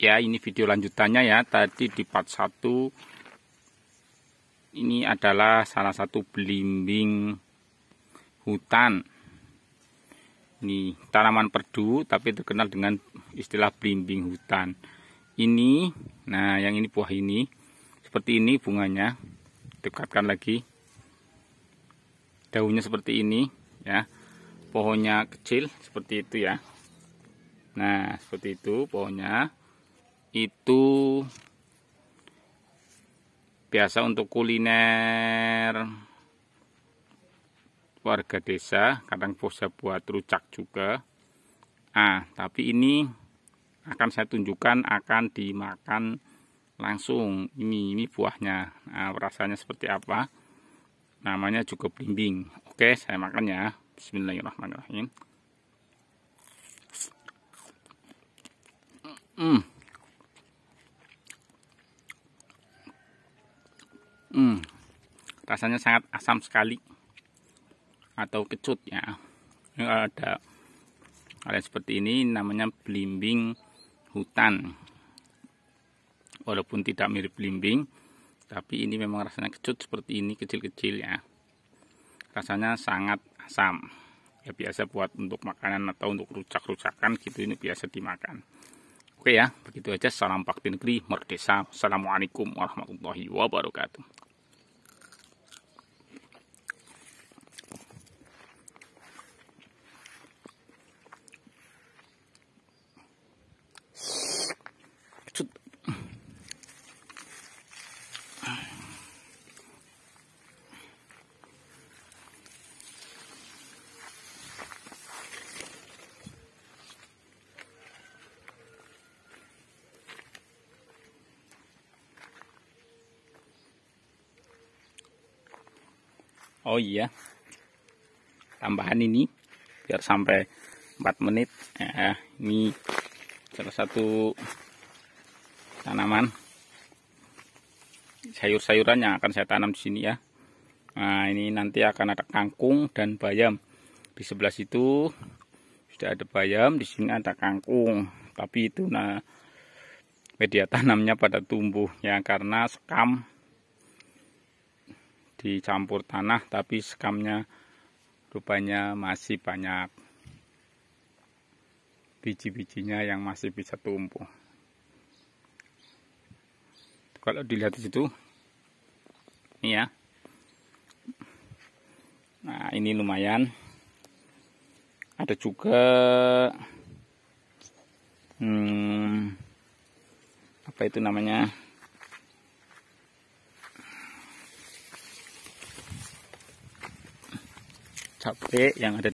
ya ini video lanjutannya ya tadi di part 1 ini adalah salah satu belimbing hutan ini tanaman perdu tapi terkenal dengan istilah belimbing hutan ini nah yang ini buah ini seperti ini bunganya dekatkan lagi daunnya seperti ini ya pohonnya kecil seperti itu ya nah seperti itu pohonnya itu biasa untuk kuliner warga desa kadang bisa buat rucak juga ah tapi ini akan saya tunjukkan akan dimakan langsung ini ini buahnya nah, rasanya seperti apa namanya juga blimbing oke saya makan ya Bismillahirrahmanirrahim hmm rasanya sangat asam sekali atau kecut ya ini ya, ada kalian seperti ini namanya belimbing hutan walaupun tidak mirip belimbing tapi ini memang rasanya kecut seperti ini kecil-kecil ya rasanya sangat asam ya biasa buat untuk makanan atau untuk rucak-rucakan gitu ini biasa dimakan oke ya begitu aja salam bakti negeri merdesa assalamualaikum warahmatullahi wabarakatuh Oh iya, tambahan ini biar sampai 4 menit. Ya, ini salah satu tanaman sayur-sayuran yang akan saya tanam di sini ya. Nah ini nanti akan ada kangkung dan bayam. Di sebelah situ sudah ada bayam, di sini ada kangkung. Tapi itu nah media tanamnya pada tumbuh ya karena sekam dicampur tanah tapi sekamnya rupanya masih banyak biji-bijinya yang masih bisa tumbuh kalau dilihat di situ ini ya nah ini lumayan ada juga hmm, apa itu namanya capek yang ada